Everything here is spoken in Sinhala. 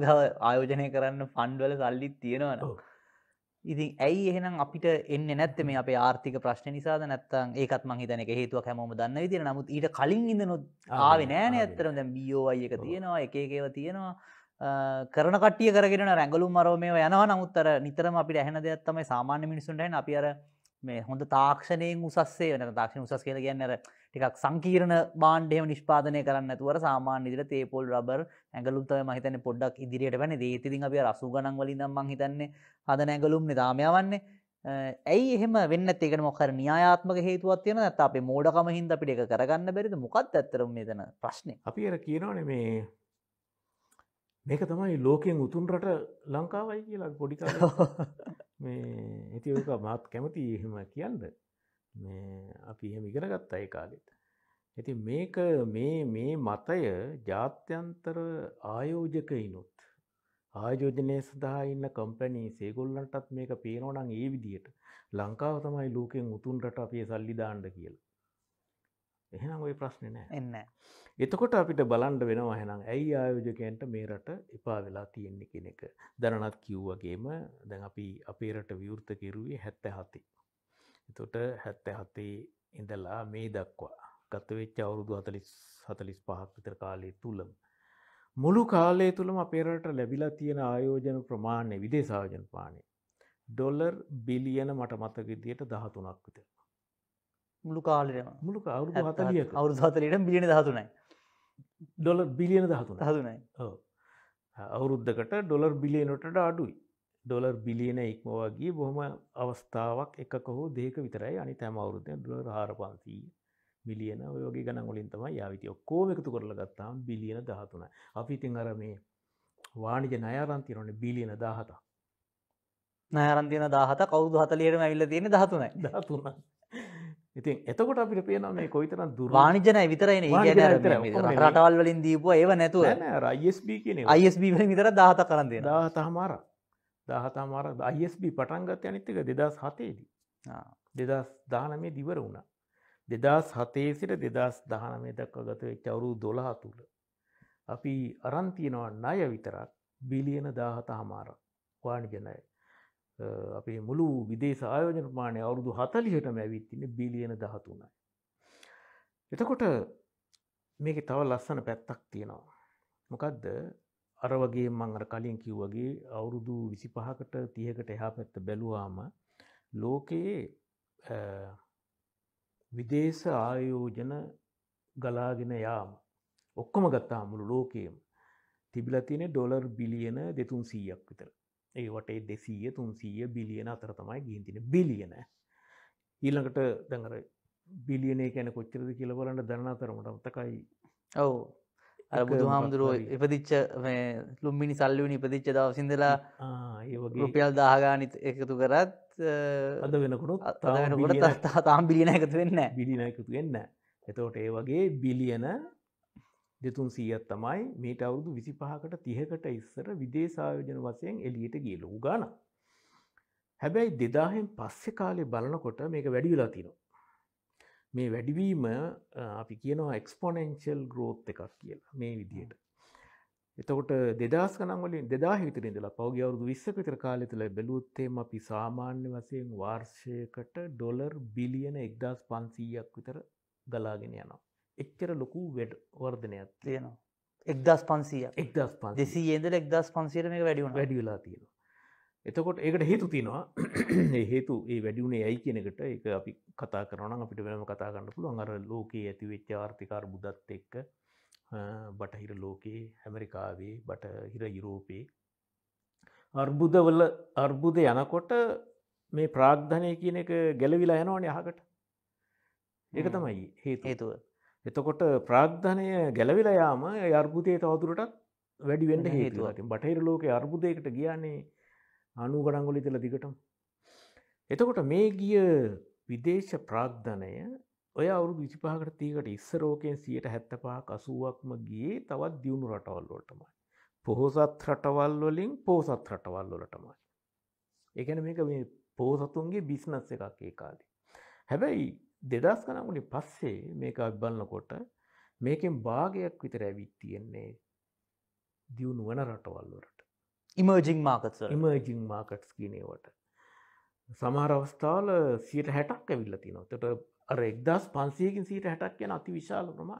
භික්ෂු ගව ආයෝජනය කරන්න ෆන්ඩ්වල සල්ලිත් තියෙනවන ඉතින් ඇයි එහෙනම් අපිට එන්න නැත්ත මේ අප ආර්ථික ප්‍රශ්න නිසාද නැත්තන් ඒකත් මහිතනක හේතුව හැමෝම දන්න තින නමුත් ඊට කලින් ඉඳ නොත් ආවේ නෑන ඇත්තරම දැ බියෝ අය එක තියෙනවා එකකේව තියෙනවා කරන කටිය කරගෙන රැගලු මරෝමය යනවා නමුත්තර නිතරම අපිට ඇහන දෙයක්ත්තමයි සාමාන්‍ය මිනිසුන්ටයි අපි අර මේ හොඳ තාක්ෂණයෙන් උසස්සේ වන තාක්ෂණ උසස් කියල කියන්න අර ටිකක් සංකීරණ බාණ්ඩයම නිෂ්පාදනය කරන්න ඇතුවර සාමාන්‍ය ඉදිර තේපොල් රබර් ඇඟලුම්තව මහිතන පොඩ්ඩක් ඉදිරියට වැන දේතිතින් අප රසු ගනන් වලින් දම් මහිතන්නේ හද නැගලුම් නිදාමයවන්නේ ඇයි එහෙම වෙන්න තේකෙන මොකර න්‍යායාත්මක හේතුවත් තියෙන ඇත අපේ මෝඩකම හින්ද අපිට එක කරගන්න බැරිද මොකක්ද ඇත්තරම් මෙතන ප්‍රශ්නය අපි අර කියනවන මේ මේක තමයි ලෝකෙන් උතුන් රට ලංකාවයි කියලා පොඩික මේ ඉතික මාත් කැමති එහෙම කියන්ද අපි එහෙම ඉගෙන ගත්ත අය කාලෙත. ඇති මේක මේ මේ මතය ජාත්‍යන්තර ආයෝජකයිනුත්. ආයෝජනය සඳහා ඉන්න කම්පැනී සේගොල්ලන්ටත් මේක පේනෝනං ඒ විදියට ලංකාව තමයි ලෝකෙන් උතුන්ට අපේ සල්ලි දාණ්ඩ කියලා. එහෙනම් ඔය ප්‍රශ්න නෑ එන්න එතකොට අපිට බලන්ඩ වෙනවා හෙනම් ඇයි ආයෝජකයන්ට මේ රට එපා වෙලා තියෙන්නේ කෙනෙක දැනනත් කිව්වගේම දැන් අපි අපේරට විවෘත කෙරුවේ හැත්ත හති එතොට හැත්ත හතේ ඉඳලා මේ දක්වා ගතවෙච්ච අවුරුදු හතලිස් හතලිස් පහක් විතර කාලය තුළම මුළු කාලය තුළම අපේරට ලැබිලා තියෙන ආයෝජන ප්‍රමාණය විදේ සායෝජන පානය ඩොල්ලර් බිලියන මට මතක විදියට දහතුනක් විතර මුළු කාලට මුළු අවුරු හතලිය අවුරු හතලට බිලියන දහතුනයි ඩොල බිලියන දහතු හතුනයි අවුරුද්ධකට ඩොලර් බිලියනොටට අඩුයි ඩොලර් බිලියන ඉක්මවාගේ බොහොම අවස්ථාවක් එකකොහෝ දේක විතරයි අනි තැම අවුරුද්ධය ඩොලර් හාර පන්සීය බිලියන ඔයගේ ගන ගොලින් තමයි යාවිති ඔක්කෝම එකතු කරල ගත්තාම් බිලියන දහතුන අපි ඉතින් අර මේ වාණිජ නයාරන්තිරන බිලියන දාහතා නෑරන්තියන දාහත කවුදු හතලියටම ඇල්ල තියෙන දහතුනයි දහතුනයි ඉතින් එතකොට අපිට පේනවා මේ කොයිතරම් දුර වාණිජන විතරයි රටවල් වලින් දීපුවා ඒව නැතුව ISB කියන ISB වලින් විතර 17 කරන් දෙනවා 17 මාර 17 මාර ISB පටන් ගත්ත අනිත් එක 2007 දී 2019 දිවර වුණා 2007 සිට 2019 දක්වා ගත වෙච්ච අවුරුදු 12 තුල අපි අරන් තියනවා ණය විතරක් බිලියන 17 මාර වාණිජ ණය අපේ මුළු විදේශ ආයෝජන ප්‍රමාණය අවුරුදු හතලිහටම ඇවිත්තින්න බිලියන දහතුනයි. එතකොට මේක තව ලස්සන පැත්තක් තියෙනවා. මොකදද අර වගේ මං අර කලින් කිව්වගේ අවුරුදු විසි පහකට තියකට එහා පැත්ත බැලුවාම ලෝකයේ විදේශ ආයෝජන ගලාගෙන යාම ඔක්කොම ගත්තා මුළු ලෝකයේම තිබිල තියෙන ඩොලර් බිලියන දෙතුන් සීයක් විතර ඒවටේ දෙසීය තුන්සීය බිලියන අතර තමයි ගීන්තින බිලියන ඊළඟට දැඟර බිලියනේ කැන කොච්චරද කියලබලට දන්න අතරමට අතකයි ඔවු බුදුහාමුදුරුව ඉපදිච්ච ලුම්මිනි සල්ලිවනි ඉපදිච්ච දවසිඳලා රුපියල් දාහගානිත් එකතු කරත් අද වෙනකුණු අද වෙනකොට තාම් බිලියන එකතු වෙන්න බිලින එකතු වෙන්න එතවට ඒ වගේ බිලියන දෙතුන් සීය තමයි මේට අවුරුදු විසි පහකට තිහකට ඉස්සර විදේශායෝජන වසයෙන් එලියට ගිය ලොකු ගාන. හැබැයි දෙදාහෙන් පස්සෙ කාලේ බලනකොට මේක වැඩිවෙලා තිනවා. මේ වැඩිවීම අපි කියනවා එක්ස්පොනෙන්ශල් ග්‍රෝත් එකක් කියලා මේ විදියට. එතකොට දෙදස් කනවලින් දෙදා හිතරෙදලා පෞග අවුදු විස්සක විතර කාලෙතුල බැලුත්තේම අපි සාමාන්‍ය වසයෙන් වාර්ෂයකට ඩොලර් බිලියන එක්දස් පන්සීයක් විතර ගලාගෙන යනවා. එච්චර ලොකු වැඩ වර්ධනයක් තියෙනවා එක්දස් පන්සිය එක්දස් පන් දෙසී ඒදල එක්දස් පන්සිර මේ වැඩිුණ වැඩිවෙලා තියෙනවා එතකොට ඒකට හේතු තියෙනවා හේතු ඒ වැඩිුණේ ඇයි කියනකට එක අපි කතා කරන අපිට වෙනම කතා කරන්න පුළුවන් අර ලෝකයේ ඇති වෙච්ච ආර්ථිකාර බුදත් එක්ක බටහිර ලෝකයේ හැමරිකාවේ බටහිර යුරෝපයේ අර්බුදවල අර්බුද යනකොට මේ ප්‍රාග්ධනය කියන එක ගැලවිලා යනවන යහකට ඒක තමයි හේතු හේතුව එතකොට ප්‍රාග්ධනය ගැලවිලයාම අර්බුදය තවතුරටත් වැඩි වෙන්ඩ හේතුවටින් බටහිර ලෝක අර්බුදයකට ගියාන්නේ අනු ගඩංගොලි තෙල දිගටම. එතකොට මේ ගිය විදේශ ප්‍රාග්ධනය ඔය අවුරු විචිපාකට තීකට ඉස්සරෝකයෙන් සියට හැත්තපාක් අසුවක්ම ගියේ තවත් දියුණු රටවල්ලෝටමයි. පොහොසත් රටවල් වලින් පෝසත් රටවල් වලටමයි. එකන මේක මේ පෝසතුන්ගේ බිස්නස් එකක් ඒ කාලේ. හැබැයි දෙදස් කනමුලි පස්සේ මේක අබ්බන්නකොට මේකෙන් භාගයක් විතර ඇවිත් තියෙන්නේ දියුණු වන රටවල්වලට ඉමර්ජිං මාකට් ඉමර්ජිං මාකට්ස් කියනවට සමහර අවස්ථාවල සියට හැටක් ඇවිල්ල තිනොතට අර එක්දස් පන්සේකින් සීට හැටක් යන අති විශාලනම